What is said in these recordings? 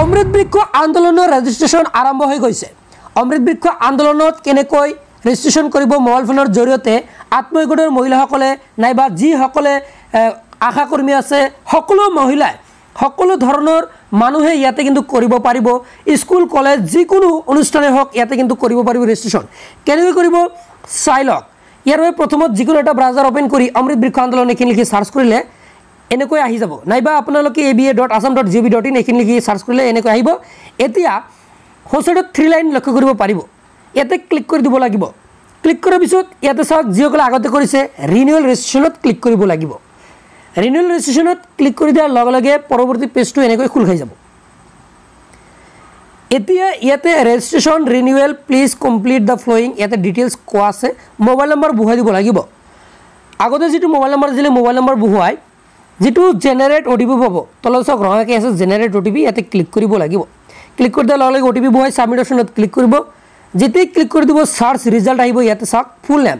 অমৃত বৃক্ষ আন্দোলনৰ ৰেজিষ্ট্ৰেশ্যন আৰম্ভ হৈ গৈছে অমৃত বৃক্ষ আন্দোলনত কেনেকৈ ৰেজিষ্ট্ৰেশ্যন কৰিব মোবাইল ফোনৰ জৰিয়তে আত্মসহায়কৰ মহিলাসকলে নাইবা যিসকলে আশাকৰ্মী আছে সকলো মহিলাই সকলো ধৰণৰ মানুহে ইয়াতে কিন্তু কৰিব পাৰিব স্কুল কলেজ যিকোনো অনুষ্ঠানেই হওক ইয়াতে কিন্তু কৰিব পাৰিব ৰেজিষ্ট্ৰেশ্যন কেনেকৈ কৰিব চাই লওক ইয়াৰ বাবে প্ৰথমত যিকোনো এটা ব্ৰাউজাৰ অ'পেন কৰি অমৃত বৃক্ষ আন্দোলন এইখিনি লিখি চাৰ্চ কৰিলে এনেকৈ আহি যাব নাইবা আপোনালোকে A B A dot Assam dot G B dot in এইখিনি লিখি চাৰ্চ কৰিলে এনেকৈ আহিব এতিয়া হোৱাটছএপত থ্ৰী লাইন লক্ষ্য কৰিব পাৰিব ইয়াতে ক্লিক কৰি দিব লাগিব ক্লিক কৰাৰ পিছত ইয়াতে চাওক যিসকলে আগতে কৰিছে ৰিনিউৱেল ৰেজিষ্ট্ৰেশ্যনত ক্লিক কৰিব লাগিব ৰিনিউৱেল ৰেজিষ্ট্ৰেশ্যনত ক্লিক কৰি দিয়াৰ লগে লগে পৰৱৰ্তী পেজটো এনেকৈ খোল খাই যাব এতিয়া ইয়াতে registration renewal please complete the following ইয়াতে ডিটেইলছ কোৱা আছে মোবাইল নম্বৰ বহুৱাই দিব লাগিব আগতে যিটো মোবাইল নম্বৰ আছিলে মোবাইল নম্বৰ বহুৱাই যিটো জেনেৰেট অ' টি পি পাব তলত চাওক ৰঙা কেছত জেনেৰেট অ' টি পি ইয়াতে ক্লিক কৰিব লাগিব ক্লিক কৰি দিয়াৰ লগে লগে অ' টি পি বহাই ছাবমিট অপশ্যনত ক্লিক কৰিব যেতিয়াই ক্লিক কৰি দিব চাৰ্চ ৰিজাল্ট আহিব ইয়াতে চাওক ফুল নেম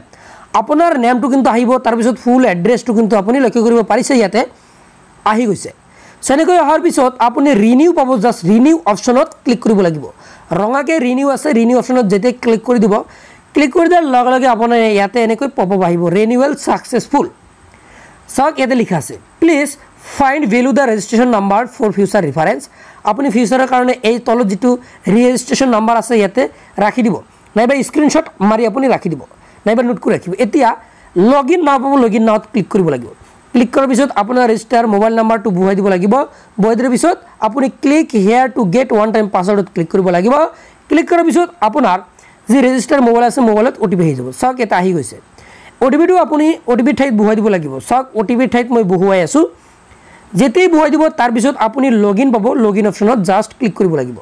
আপোনাৰ নেমটো কিন্তু আহিব তাৰপিছত ফুল এড্ৰেছটো কিন্তু আপুনি লক্ষ্য কৰিব পাৰিছে ইয়াতে আহি গৈছে তেনেকৈ অহাৰ পিছত আপুনি ৰিনিউ পাব জাষ্ট ৰিনিউ অপশ্যনত ক্লিক কৰিব লাগিব ৰঙাকৈ ৰিনিউ আছে ৰিনিউ অপশ্যনত যেতিয়াই ক্লিক কৰি দিব ক্লিক কৰি দিয়াৰ লগে লগে আপোনাৰ ইয়াতে এনেকৈ পপ আহিব ৰিনিউৱেল ছাকচেছফুল চাওক ইয়াতে লিখা আছে please find value the registration number for future reference আপুনি ফিউচাৰৰ কাৰণে এই তলত যিটো ৰিৰেজিষ্ট্ৰেশ্যন নাম্বাৰ আছে ইয়াতে ৰাখি দিব নাইবা স্ক্ৰীণশ্বট মাৰি আপুনি ৰাখি দিব নাইবা নোট কৰি ৰাখিব এতিয়া লগ ইন নাও পাব লগ ইন নাওত ক্লিক কৰিব লাগিব ক্লিক কৰাৰ পিছত আপোনাৰ ৰেজিষ্টাৰ মোবাইল নাম্বাৰটো বহুৱাই দিব লাগিব বহুৱাই দিয়াৰ পিছত আপুনি click here to get one time পাছৱৰ্ডত ক্লিক কৰিব লাগিব ক্লিক কৰাৰ পিছত আপোনাৰ যি ৰেজিষ্টাৰ মোবাইল আছে মোবাইলত অ টি পি আহি যাব চাওক এটা আহি গৈছে অটিপিটো আপুনি অটিপিৰ ঠাইত বহুৱাই দিব লাগিব চাওক অটিপিৰ ঠাইত মই বহুৱাই আছোঁ যেতিয়াই বহুৱাই দিব তাৰপিছত আপুনি লগইন পাব লগইন অপশ্যনত জাষ্ট ক্লিক কৰিব লাগিব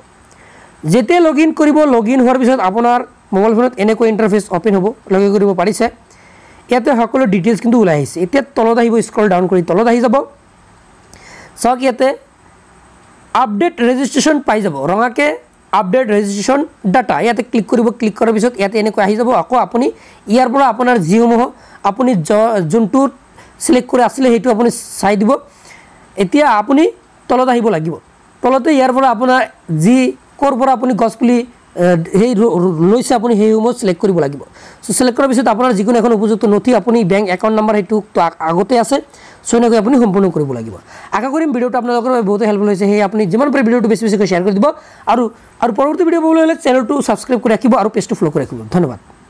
যেতিয়াই লগইন কৰিব লগইন হোৱাৰ পিছত আপোনাৰ মোবাইল ফোনত এনেকৈ ইণ্টাৰফেচ অ'পেন হ'ব লগে কৰিব পাৰিছে ইয়াতে সকলো ডিটেইলছ কিন্তু ওলাই আহিছে এতিয়া তলত আহিব স্ক্ৰল ডাউন কৰি তলত আহি যাব চাওক ইয়াতে আপডেট ৰেজিষ্ট্ৰেশ্যন পাই যাব ৰঙাকৈ আপডেট ৰেজিষ্ট্ৰেশ্যন ডাটা ইয়াতে ক্লিক কৰিব ক্লিক কৰাৰ পিছত ইয়াতে এনেকৈ আহি যাব আকৌ আকো আপনি ইয়াৰপৰ আপনাৰ যুমহ আপনি যোনটো চিলেক্ট কৰি আছিলে সেইটো আপুনি চাই দিব এতিয়া আপুনি তলত আহিব লাগিব তলতে ইয়াৰ পৰা আপোনাৰ যি ক'ৰ পৰা আপুনি গছপুলি সেই লৈছে আপুনি সেইসমূহ চিলেক্ট কৰিব লাগিব চ' চিলেক্ট কৰাৰ পিছত আপোনাৰ যিকোনো এখন উপযুক্ত নথি আপুনি বেংক একাউণ্ট নাম্বাৰ সেইটো আগতে আছে চ' এনেকৈ আপুনি সম্পূৰ্ণ কৰিব লাগিব আশা কৰিম ভিডিঅ'টো আপোনালোকৰ বাবে বহুতে হেল্পফুল হৈছে সেই আপুনি যিমান পাৰে ভিডিঅ'টো বেছি বেছিকৈ শ্বেয়াৰ কৰি দিব আৰু আৰু পৰৱৰ্তী ভিডিঅ' পাবলৈ হ'লে চেনেলটো ছাবস্ক্ৰাইব কৰি ৰাখিব আৰু পেজটো ফ'ল' কৰি ৰাখিব ধন্যবাদ